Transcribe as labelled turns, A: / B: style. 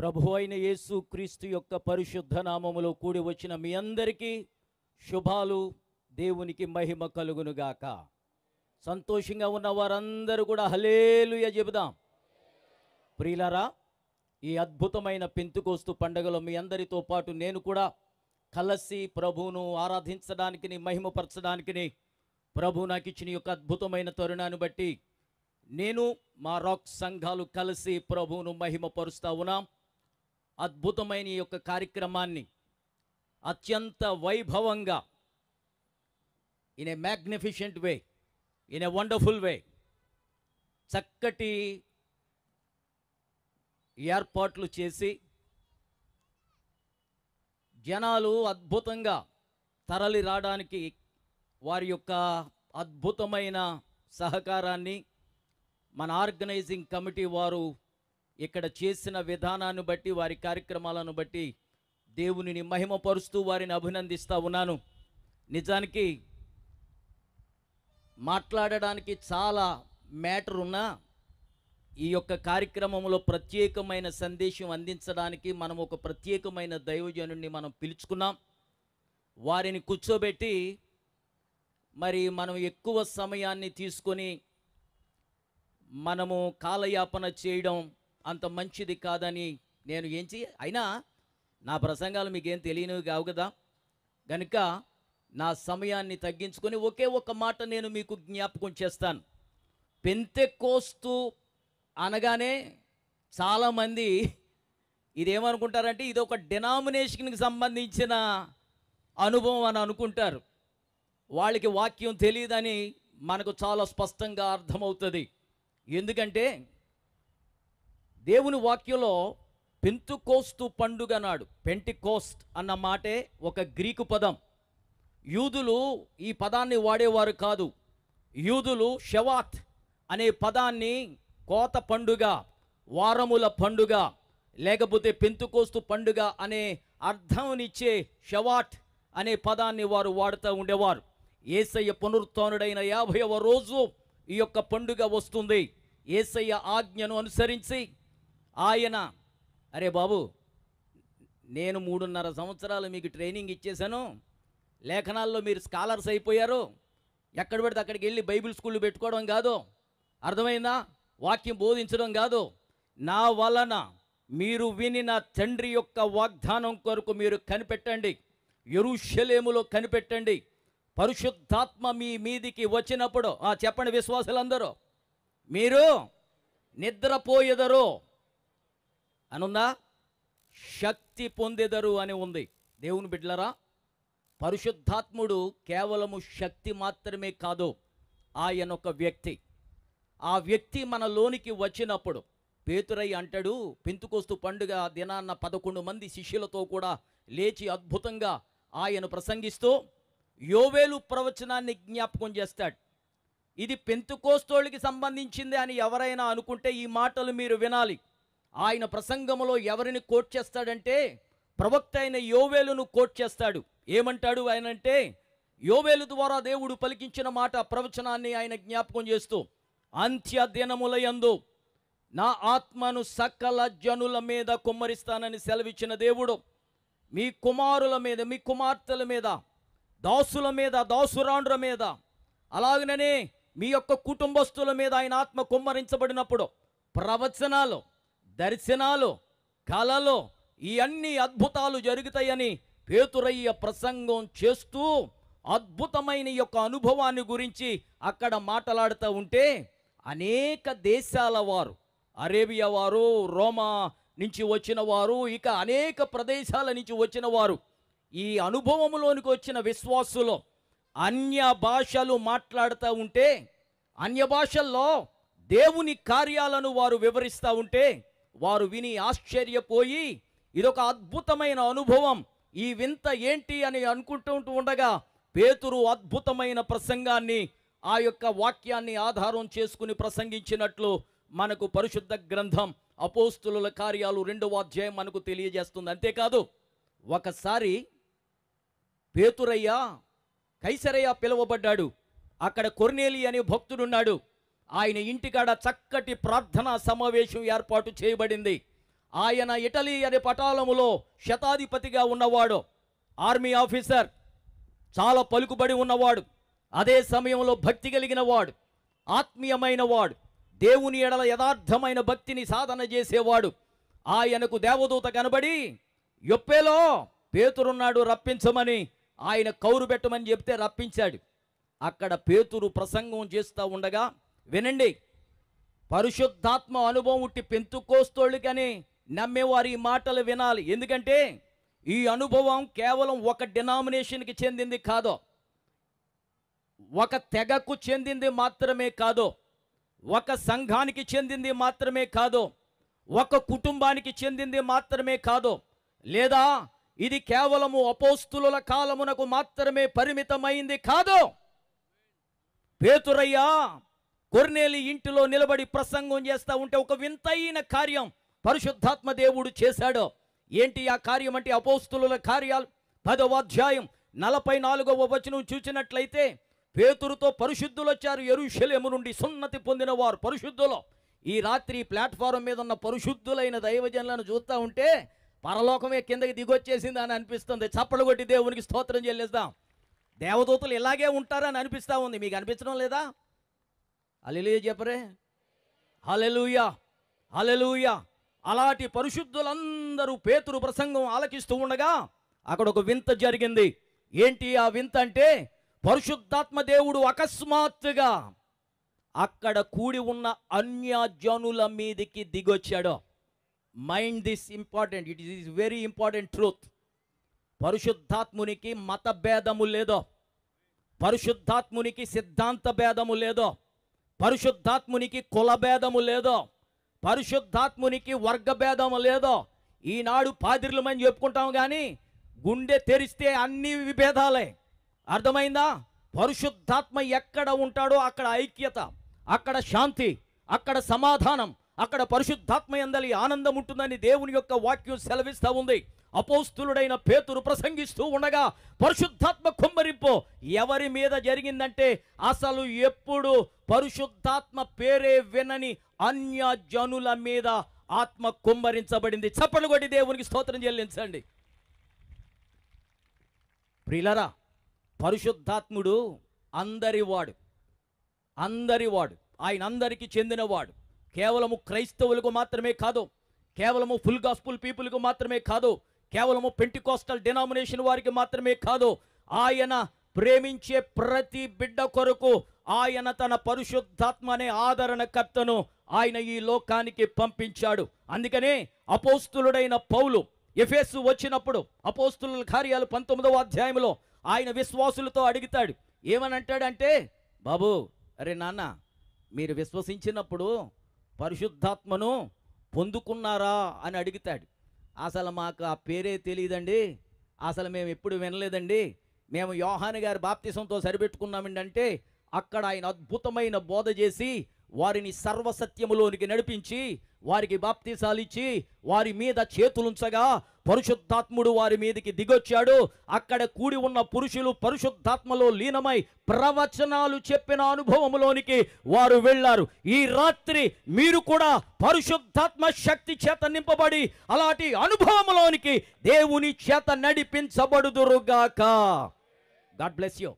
A: ప్రభు అయిన యేసు క్రీస్తు యొక్క పరిశుద్ధ నామములో కూడి వచ్చిన మీ అందరికీ శుభాలు దేవునికి మహిమ కలుగునుగాక సంతోషంగా ఉన్న వారందరూ కూడా హలేలుయ చెబుదాం ప్రియులరా ఈ అద్భుతమైన పెంతుకోస్తు పండుగలో మీ అందరితో పాటు నేను కూడా కలసి ప్రభువును ఆరాధించడానికి మహిమపరచడానికి ప్రభు నాకు ఇచ్చిన యొక్క అద్భుతమైన తరుణాన్ని బట్టి నేను మా రాక్ సంఘాలు కలిసి ప్రభువును మహిమపరుస్తా ఉన్నాం అద్భుతమైన ఈ యొక్క కార్యక్రమాన్ని అత్యంత వైభవంగా in a magnificent way in a wonderful way చక్కటి ఏర్పాట్లు చేసి జనాలు అద్భుతంగా తరలి రావడానికి వారి యొక్క అద్భుతమైన సహకారాన్ని మన ఆర్గనైజింగ్ కమిటీ వారు ఇక్కడ చేసిన విధానాన్ని బట్టి వారి కార్యక్రమాలను బట్టి దేవునిని మహిమపరుస్తూ వారిని అభినందిస్తూ ఉన్నాను నిజానికి మాట్లాడడానికి చాలా మ్యాటర్ ఉన్నా ఈ యొక్క కార్యక్రమంలో ప్రత్యేకమైన సందేశం అందించడానికి మనం ఒక ప్రత్యేకమైన దైవజనుడిని మనం పిలుచుకున్నాం వారిని కూర్చోబెట్టి మరి మనం ఎక్కువ సమయాన్ని తీసుకొని మనము కాలయాపన చేయడం అంత మంచిది కాదని నేను ఏం చేయ అయినా నా ప్రసంగాలు మీకేం తెలియనివి కావు కదా గనుక నా సమయాన్ని తగ్గించుకొని ఒకే ఒక మాట నేను మీకు జ్ఞాపకం చేస్తాను పెంతెకోస్తు అనగానే చాలామంది ఇదేమనుకుంటారంటే ఇది ఒక డినామినేషన్కి సంబంధించిన అనుభవం అని అనుకుంటారు వాళ్ళకి వాక్యం తెలియదని మనకు చాలా స్పష్టంగా అర్థమవుతుంది ఎందుకంటే దేవుని వాక్యంలో పెంతుకోస్తు పండుగ నాడు పెంటికోస్ట్ అన్న మాటే ఒక గ్రీకు పదం యూదులు ఈ పదాన్ని వాడేవారు కాదు యూదులు షవాత్ అనే పదాన్ని కోత పండుగ వారముల పండుగ లేకపోతే పెంతుకోస్తు పండుగ అనే అర్థంనిచ్చే షవాట్ అనే పదాన్ని వారు వాడుతూ ఉండేవారు ఏసయ్య పునరుత్డైన యాభైవ రోజు ఈ యొక్క పండుగ వస్తుంది ఏసయ్య ఆజ్ఞను అనుసరించి ఆయన అరే బాబు నేను మూడున్నర సంవత్సరాలు మీకు ట్రైనింగ్ ఇచ్చేశాను లేఖనాల్లో మీరు స్కాలర్స్ అయిపోయారు ఎక్కడ పెడితే అక్కడికి వెళ్ళి బైబిల్ స్కూల్ పెట్టుకోవడం కాదు అర్థమైందా వాక్యం బోధించడం కాదు నా వలన మీరు విని నా తండ్రి యొక్క వాగ్దానం కొరకు మీరు కనిపెట్టండి ఎరుషలేములో కనిపెట్టండి పరిశుద్ధాత్మ మీ మీదికి వచ్చినప్పుడు ఆ చెప్పండి విశ్వాసులందరూ మీరు నిద్రపోయేదరో అనుందా శక్తి పొందెదరు అని ఉంది దేవుని బిడ్డలరా పరిశుద్ధాత్ముడు కేవలము శక్తి మాత్రమే కాదు ఆయన ఒక వ్యక్తి ఆ వ్యక్తి మనలోనికి వచ్చినప్పుడు పేతురై అంటాడు పెంతుకోస్తు పండుగ దినాన్న పదకొండు మంది శిష్యులతో కూడా లేచి అద్భుతంగా ఆయన ప్రసంగిస్తూ యోవేలు ప్రవచనాన్ని జ్ఞాపకం చేస్తాడు ఇది పెంతుకోస్తోళ్ళకి సంబంధించింది అని ఎవరైనా అనుకుంటే ఈ మాటలు మీరు వినాలి ఆయన ప్రసంగంలో ఎవరిని కోట్ చేస్తాడంటే ప్రవక్త అయిన యోవేలును కోట్ చేస్తాడు ఏమంటాడు ఆయన అంటే యోవేలు ద్వారా దేవుడు పలికించిన మాట ప్రవచనాన్ని ఆయన జ్ఞాపకం చేస్తూ అంత్య దినములయందు నా ఆత్మను సకల జనుల మీద కుమ్మరిస్తానని సెలవిచ్చిన దేవుడు మీ కుమారుల మీద మీ కుమార్తెల మీద దాసుల మీద దాసురాండ్ర మీద అలాగనే మీ యొక్క కుటుంబస్తుల మీద ఆయన ఆత్మ కుమ్మరించబడినప్పుడు ప్రవచనాలు దర్శనాలు కళలు ఈ అన్ని అద్భుతాలు జరుగుతాయని పేతురయ్య ప్రసంగం చేస్తూ అద్భుతమైన యొక్క అనుభవాన్ని గురించి అక్కడ మాట్లాడుతూ ఉంటే అనేక దేశాల వారు అరేబియా వారు రోమా నుంచి వచ్చిన వారు ఇక అనేక ప్రదేశాల నుంచి వచ్చిన వారు ఈ అనుభవంలోనికి వచ్చిన విశ్వాసులో అన్య భాషలు మాట్లాడుతూ ఉంటే అన్య భాషల్లో దేవుని కార్యాలను వారు వివరిస్తూ ఉంటే వారు విని ఆశ్చర్యపోయి ఇదొక అద్భుతమైన అనుభవం ఈ వింత ఏంటి అని అనుకుంటూ ఉండగా పేతురు అద్భుతమైన ప్రసంగాన్ని ఆ యొక్క వాక్యాన్ని ఆధారం చేసుకుని ప్రసంగించినట్లు మనకు పరిశుద్ధ గ్రంథం అపోస్తుల కార్యాలు రెండవ అధ్యాయం మనకు తెలియజేస్తుంది అంతేకాదు ఒకసారి పేతురయ్య కైసరయ్య పిలువబడ్డాడు అక్కడ కొర్నేలి అనే భక్తుడున్నాడు ఆయన ఇంటికాడ చక్కటి ప్రార్థనా సమావేశం ఏర్పాటు చేయబడింది ఆయన ఇటలీ అనే పటాలములో శతాధిపతిగా ఉన్నవాడు ఆర్మీ ఆఫీసర్ చాలా పలుకుబడి ఉన్నవాడు అదే సమయంలో భక్తి కలిగిన వాడు ఆత్మీయమైన వాడు దేవుని ఎడల యథార్థమైన భక్తిని సాధన చేసేవాడు ఆయనకు దేవదూత కనబడి యొప్పేలో పేతురున్నాడు రప్పించమని ఆయన కౌరు పెట్టమని చెప్తే రప్పించాడు అక్కడ పేతురు ప్రసంగం చేస్తూ ఉండగా వినండి పరిశుద్ధాత్మ అనుభవం ఉట్టి పెంతుకోస్తోళ్ళు కానీ నమ్మేవారు ఈ మాటలు వినాలి ఎందుకంటే ఈ అనుభవం కేవలం ఒక డినామినేషన్కి చెందింది కాదు ఒక తెగకు చెందింది మాత్రమే కాదు ఒక సంఘానికి చెందింది మాత్రమే కాదు ఒక కుటుంబానికి చెందింది మాత్రమే కాదు లేదా ఇది కేవలము అపోస్తుల కాలమునకు మాత్రమే పరిమితమైంది కాదు పేతురయ్యా కొర్నేలి ఇంటిలో నిలబడి ప్రసంగం చేస్తూ ఉంటే ఒక వింతైన కార్యం పరిశుద్ధాత్మ దేవుడు చేశాడు ఏంటి ఆ కార్యం అంటే అపోస్తుల కార్యాలు పదవ అధ్యాయం నలభై నాలుగవ వచనం చూచినట్లయితే పేతురుతో పరిశుద్ధులు వచ్చారు ఎరుషలేము నుండి సున్నతి పొందిన వారు పరిశుద్ధులు ఈ రాత్రి ప్లాట్ఫారం మీద ఉన్న పరిశుద్ధులైన దైవజనులను చూస్తూ ఉంటే పరలోకమే కిందకి దిగొచ్చేసింది అని అనిపిస్తుంది చప్పలు కొట్టి దేవునికి స్తోత్రం చెల్లిస్తాం దేవదూతలు ఇలాగే ఉంటారని అనిపిస్తూ ఉంది మీకు అనిపించడం లేదా అలెలుయ చెప్పరే హలెలుయా హలెలుయా అలాంటి పరిశుద్ధులందరూ పేతురు ప్రసంగం ఆలకిస్తూ ఉండగా అక్కడ ఒక వింత జరిగింది ఏంటి ఆ వింత అంటే పరిశుద్ధాత్మ దేవుడు అకస్మాత్తుగా అక్కడ కూడి ఉన్న అన్యజనుల మీదికి దిగొచ్చాడు mind this important it is very important truth పరిశుద్ధాత్మునికి మత భేదము లేదో పరిశుద్ధాత్మునికి సిద్ధాంత భేదము లేదో పరిశుద్ధాత్మునికి కులభేదము లేదో పరిశుద్ధాత్మునికి వర్గభేదము లేదో ఈనాడు పాదిర్లమని చెప్పుకుంటాం కానీ గుండె తెరిస్తే అన్ని విభేదాలే అర్థమైందా పరిశుద్ధాత్మ ఎక్కడ ఉంటాడో అక్కడ ఐక్యత అక్కడ శాంతి అక్కడ సమాధానం అక్కడ పరిశుద్ధాత్మ ఎందలి ఆనందం ఉంటుందని దేవుని యొక్క వాక్యం సెలవిస్తూ ఉంది అపోస్తులుడైన పేతురు ప్రసంగిస్తూ ఉండగా పరిశుద్ధాత్మ కుమ్మరింపు ఎవరి మీద జరిగిందంటే అసలు ఎప్పుడు పరిశుద్ధాత్మ పేరే వినని అన్య జనుల మీద ఆత్మ కుమ్మరించబడింది చప్పలు కొట్టి దేవునికి స్తోత్రం చెల్లించండి ప్రిలరా పరిశుద్ధాత్ముడు అందరివాడు అందరివాడు ఆయన అందరికీ చెందినవాడు కేవలము క్రైస్తవులకు మాత్రమే కాదు కేవలము ఫుల్ గాస్పుల్ పీపుల్కు మాత్రమే కాదు కేవలము పెంటికోస్టల్ డినామినేషన్ వారికి మాత్రమే కాదు ఆయన ప్రేమించే ప్రతి బిడ్డ కొరకు ఆయన తన పరిశుద్ధాత్మ అనే ఆదరణకర్తను ఆయన ఈ లోకానికి పంపించాడు అందుకనే అపోస్తులుడైన పౌలు ఎఫేసు వచ్చినప్పుడు అపోస్తుల కార్యాలు పంతొమ్మిదవ అధ్యాయంలో ఆయన విశ్వాసులతో అడుగుతాడు ఏమని అంటాడంటే బాబు అరే నాన్న మీరు విశ్వసించినప్పుడు పరిశుద్ధాత్మను పొందుకున్నారా అని అడుగుతాడు అసలు మాకు ఆ పేరే తెలియదండి అసలు మేము ఎప్పుడు వినలేదండి మేము యోహాన్ గారి బాప్తిసంతో సరిపెట్టుకున్నామండి అంటే అక్కడ ఆయన అద్భుతమైన బోధ చేసి వారిని సర్వసత్యములోనికి నడిపించి వారికి బాప్తీసాలిచ్చి వారి మీద చేతులుంచగా పరిశుద్ధాత్ముడు వారి మీదకి దిగొచ్చాడు అక్కడ కూడి ఉన్న పురుషులు పరిశుద్ధాత్మలో లీనమై ప్రవచనాలు చెప్పిన అనుభవములోనికి వారు వెళ్ళారు ఈ రాత్రి మీరు కూడా పరిశుద్ధాత్మ శక్తి చేత నింపబడి అలాంటి అనుభవములోనికి దేవుని చేత నడిపించబడుదురుగాక గాడ్ బ్లెస్ యూ